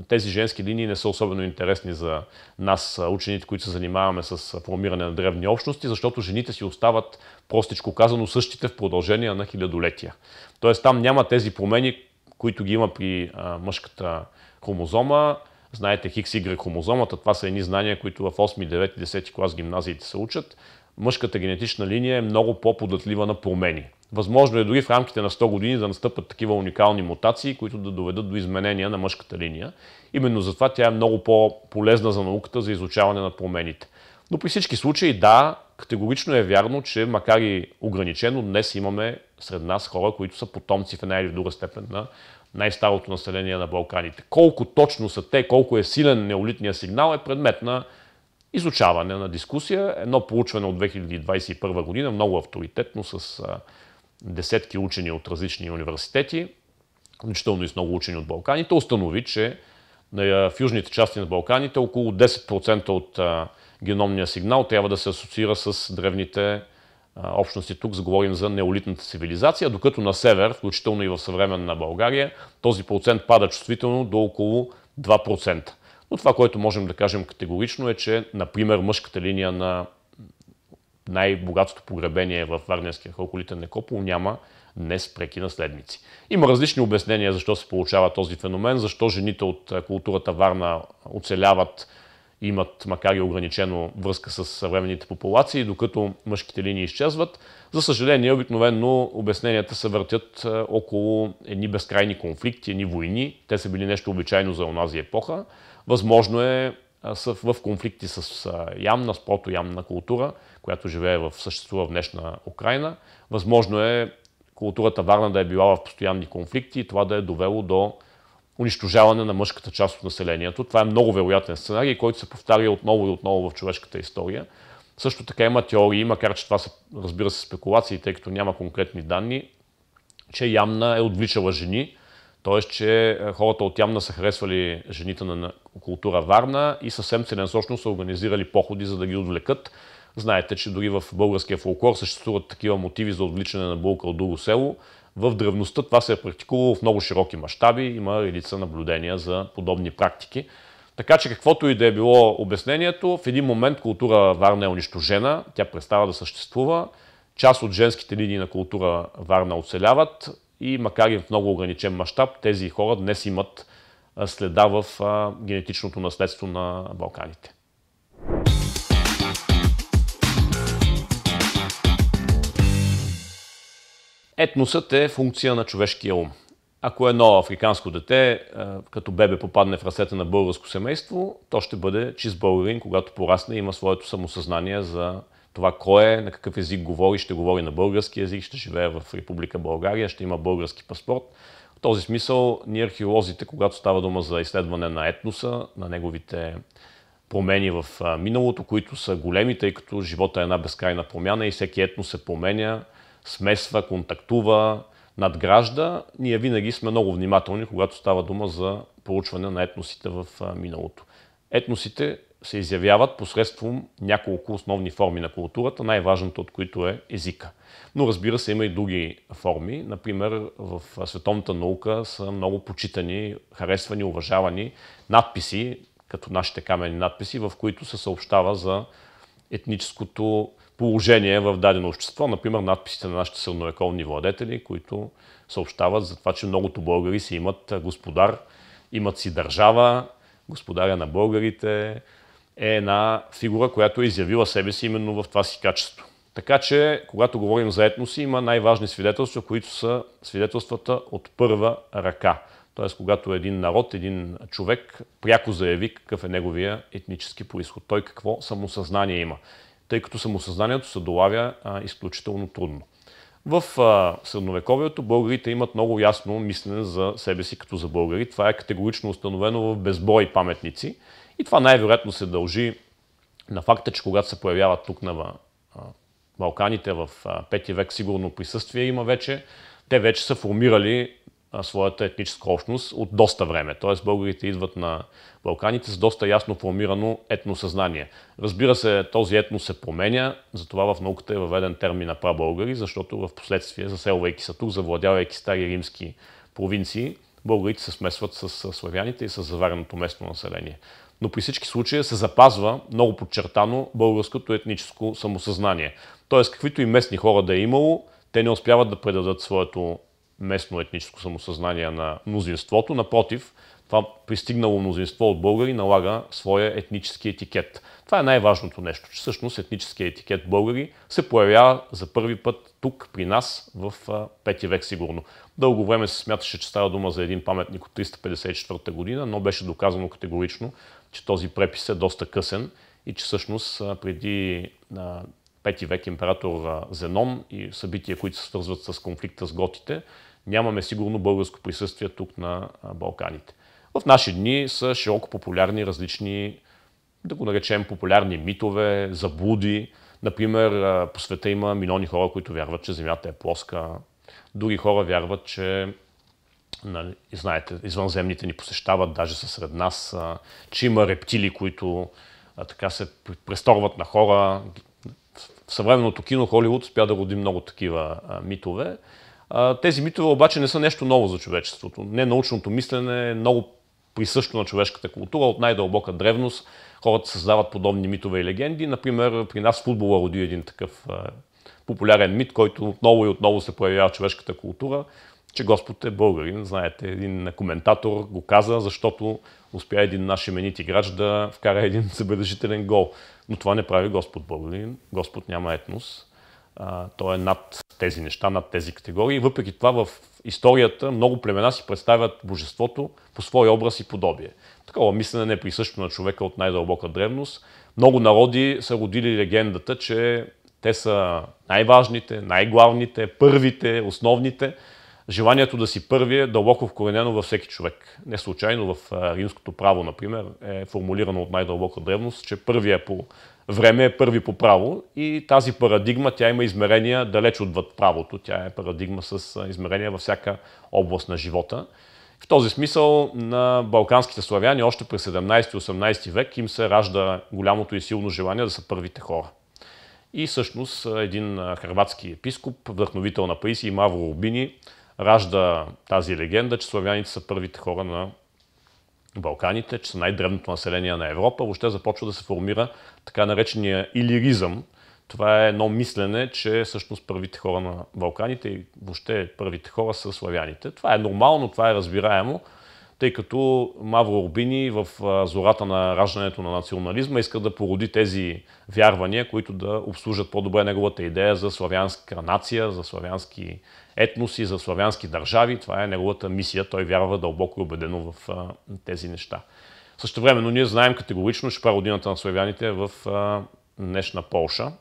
тези женски линии не са особено интересни за нас, учените, които се занимаваме с формиране на древни общности, защото жените си остават, простичко казано, същите в продължение на хилядолетия. Тоест там няма тези промени, които ги има при а, мъжката хромозома. Знаете, хикс, Y хромозомата, това са едни знания, които в 8, 9, 10 клас гимназиите се учат. Мъжката генетична линия е много по-податлива на промени. Възможно е дори в рамките на 100 години да настъпат такива уникални мутации, които да доведат до изменения на мъжката линия. Именно затова тя е много по-полезна за науката за изучаване на промените. Но при всички случаи, да, категорично е вярно, че макар и ограничено, днес имаме сред нас хора, които са потомци в една или в друга степен на най-старото население на Балканите. Колко точно са те, колко е силен неолитния сигнал е предмет на изучаване на дискусия. Едно проучване от 2021 година, много авторитетно с десетки учени от различни университети, включително и с много учени от Балканите, установи, че в южните части на Балканите около 10% от геномния сигнал трябва да се асоциира с древните общности. Тук заговорим за неолитната цивилизация, докато на север, включително и в съвременна България, този процент пада чувствително до около 2%. Но това, което можем да кажем категорично е, че, например, мъжката линия на най-богатото погребение в Варненския халколитен некопол няма днес преки наследници. Има различни обяснения защо се получава този феномен, защо жените от културата Варна оцеляват имат, макар и ограничено, връзка с съвременните популации, докато мъжките линии изчезват. За съжаление, обикновено обясненията се въртят около едни безкрайни конфликти, едни войни. Те са били нещо обичайно за онази епоха. Възможно е са в конфликти с ямна, с ямна култура, която живее в съществува в днешна Украина. Възможно е културата Варна да е била в постоянни конфликти и това да е довело до унищожаване на мъжката част от населението. Това е много вероятен сценарий, който се повтаря отново и отново в човешката история. Също така има теории, макар че това са, разбира се, спекулации, тъй като няма конкретни данни, че Ямна е отвличала жени, т.е. че е, хората от Ямна са харесвали жените на култура Варна и съвсем целенсочно са организирали походи, за да ги отвлекат Знаете, че дори в българския фолклор съществуват такива мотиви за отвличане на булка от друго село. В древността това се е практикувало в много широки мащаби, има редица наблюдения за подобни практики. Така че каквото и да е било обяснението, в един момент култура Варна е унищожена, тя престава да съществува, част от женските линии на култура Варна оцеляват и макар и в много ограничен мащаб, тези хора днес имат следа в генетичното наследство на Балканите. Етносът е функция на човешкия ум. Ако едно африканско дете е, като бебе попадне в ръцете на българско семейство, то ще бъде чист българин, когато порасне и има своето самосъзнание за това кой е, на какъв език говори, ще говори на български език, ще живее в Република България, ще има български паспорт. В този смисъл ние археолозите, когато става дума за изследване на етноса, на неговите промени в миналото, които са големи, тъй като живота е една безкрайна промяна и всеки етнос се променя, смесва, контактува, надгражда. Ние винаги сме много внимателни, когато става дума за проучване на етносите в миналото. Етносите се изявяват посредством няколко основни форми на културата, най-важното от които е езика. Но разбира се, има и други форми. Например, в световната наука са много почитани, харесвани, уважавани надписи, като нашите каменни надписи, в които се съобщава за етническото положение в дадено общество, например надписите на нашите средновековни владетели, които съобщават за това, че многото българи си имат господар, имат си държава, господаря на българите е една фигура, която е изявила себе си именно в това си качество. Така че, когато говорим за етноси, има най-важни свидетелства, които са свидетелствата от първа ръка. Тоест, когато един народ, един човек пряко заяви какъв е неговия етнически происход, той какво самосъзнание има тъй като самосъзнанието се долавя а, изключително трудно. В а, средновековието българите имат много ясно мислене за себе си като за българи. Това е категорично установено в безброй паметници и това най-вероятно се дължи на факта, че когато се появяват тук на а, Балканите в 5 век сигурно присъствие има вече, те вече са формирали своята етническа общност от доста време. Т.е. българите идват на Балканите с доста ясно формирано етносъзнание. Разбира се, този етнос се променя, затова в науката е въведен термина прабългари, защото в последствие, заселвайки се тук, завладявайки стари римски провинции, българите се смесват с славяните и с завареното местно население. Но при всички случаи се запазва много подчертано българското етническо самосъзнание. Тоест, каквито и местни хора да е имало, те не успяват да предадат своето местно етническо самосъзнание на мнозинството. Напротив, това пристигнало мнозинство от българи налага своя етнически етикет. Това е най-важното нещо, че всъщност етническия етикет българи се появява за първи път тук, при нас, в пети век сигурно. Дълго време се смяташе, че става дума за един паметник от 354 година, но беше доказано категорично, че този препис е доста късен и че всъщност преди пети век император Зенон и събития, които се свързват с конфликта с готите, нямаме сигурно българско присъствие тук на Балканите. В наши дни са широко популярни различни, да го наречем, популярни митове, заблуди. Например, по света има милиони хора, които вярват, че Земята е плоска. Други хора вярват, че нали, знаете, извънземните ни посещават, даже са сред нас, че има рептили, които така се престорват на хора, съвременното кино Холивуд успя да роди много такива митове. тези митове обаче не са нещо ново за човечеството. Не научното мислене е много присъщо на човешката култура. От най-дълбока древност хората създават подобни митове и легенди. Например, при нас футбола роди един такъв популярен мит, който отново и отново се проявява в човешката култура, че Господ е българин. Знаете, един коментатор го каза, защото успя един наш именит играч да вкара един [laughs] забележителен гол но това не прави Господ българин. Господ няма етнос. А, той е над тези неща, над тези категории. Въпреки това в историята много племена си представят божеството по свой образ и подобие. Такова мислене не е присъщо на човека от най-дълбока древност. Много народи са родили легендата, че те са най-важните, най-главните, първите, основните – желанието да си първи е дълбоко вкоренено във всеки човек. Не случайно в римското право, например, е формулирано от най-дълбока древност, че първи е по време е първи по право и тази парадигма, тя има измерения далеч отвъд правото. Тя е парадигма с измерения във всяка област на живота. В този смисъл на балканските славяни още през 17-18 век им се ражда голямото и силно желание да са първите хора. И всъщност един хрватски епископ, вдъхновител на Паиси, Мавро Рубини, ражда тази легенда, че славяните са първите хора на Балканите, че са най-древното население на Европа, въобще започва да се формира така наречения илиризъм. Това е едно мислене, че е всъщност първите хора на Балканите и въобще първите хора са славяните. Това е нормално, това е разбираемо, тъй като Мавро Орбини в зората на раждането на национализма иска да породи тези вярвания, които да обслужат по-добре неговата идея за славянска нация, за славянски етноси, за славянски държави. Това е неговата мисия. Той вярва дълбоко и убедено в тези неща. Също но ние знаем категорично, че родината на славяните е в днешна Полша,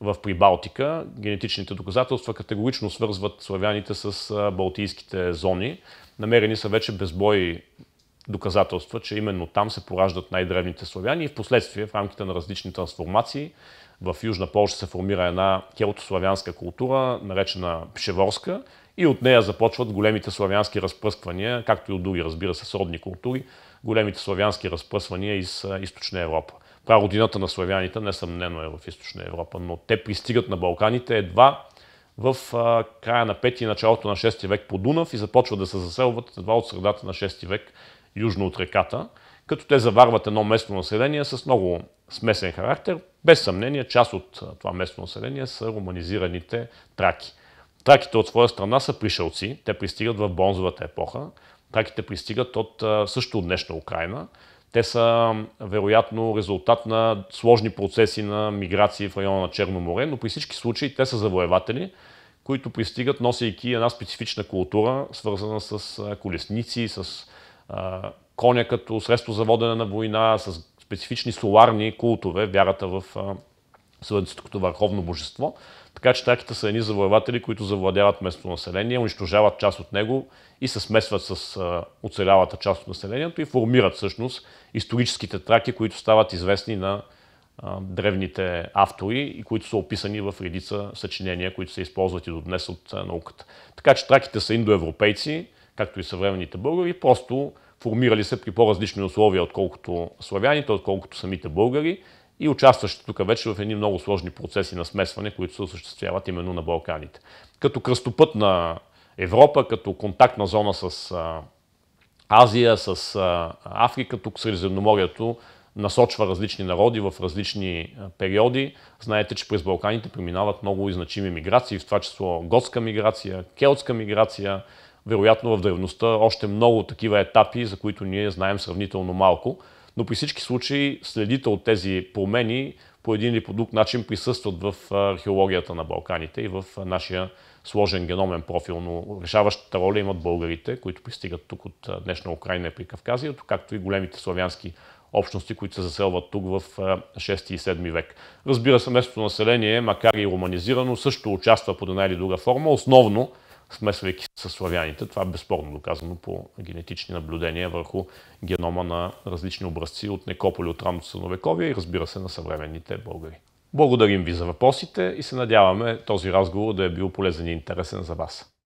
в Прибалтика. Генетичните доказателства категорично свързват славяните с балтийските зони Намерени са вече безбои доказателства, че именно там се пораждат най-древните славяни и в последствие, в рамките на различни трансформации, в Южна Польша се формира една келтославянска култура, наречена пшеворска, и от нея започват големите славянски разпръсквания, както и от други, разбира се, сродни култури, големите славянски разпръсквания из източна Европа. Прародината на славяните несъмнено е в източна Европа, но те пристигат на Балканите едва в а, края на 5 и началото на 6 век по Дунав и започват да се заселват едва от средата на 6 век южно от реката, като те заварват едно местно население с много смесен характер. Без съмнение, част от това местно население са романизираните траки. Траките от своя страна са пришелци, те пристигат в бронзовата епоха, траките пристигат от, също от днешна Украина. Те са, вероятно, резултат на сложни процеси на миграции в района на Черно море, но при всички случаи те са завоеватели, които пристигат, носейки една специфична култура, свързана с колесници, с а, коня като средство за водене на война, с специфични соларни култове, вярата в Слънцето като върховно божество. Така че таките са едни завоеватели, които завладяват население, унищожават част от него и се смесват с а, оцелялата част от населението и формират всъщност историческите траки, които стават известни на древните автори, които са описани в редица съчинения, които се използват и до днес от науката. Така че траките са индоевропейци, както и съвременните българи, просто формирали се при по-различни условия, отколкото славяните, отколкото самите българи и участващи тук вече в едни много сложни процеси на смесване, които се осъществяват именно на Балканите. Като кръстопът на Европа, като контактна зона с Азия, с Африка, тук Средиземноморието насочва различни народи в различни е, периоди. Знаете, че през Балканите преминават много и значими миграции, в това число готска миграция, келтска миграция, вероятно в древността още много такива етапи, за които ние знаем сравнително малко. Но при всички случаи следите от тези промени по един или по друг начин присъстват в е, археологията на Балканите и в е, нашия сложен геномен профил, но решаващата роля имат българите, които пристигат тук от днешна Украина и при Кавказието, както и големите славянски общности, които се заселват тук в 6 и 7 век. Разбира се, местното население, макар и романизирано, също участва под една или друга форма, основно смесвайки с славяните. Това е безспорно доказано по генетични наблюдения върху генома на различни образци от некополи от ранното средновековие и разбира се на съвременните българи. Благодарим ви за въпросите и се надяваме този разговор да е бил полезен и интересен за вас.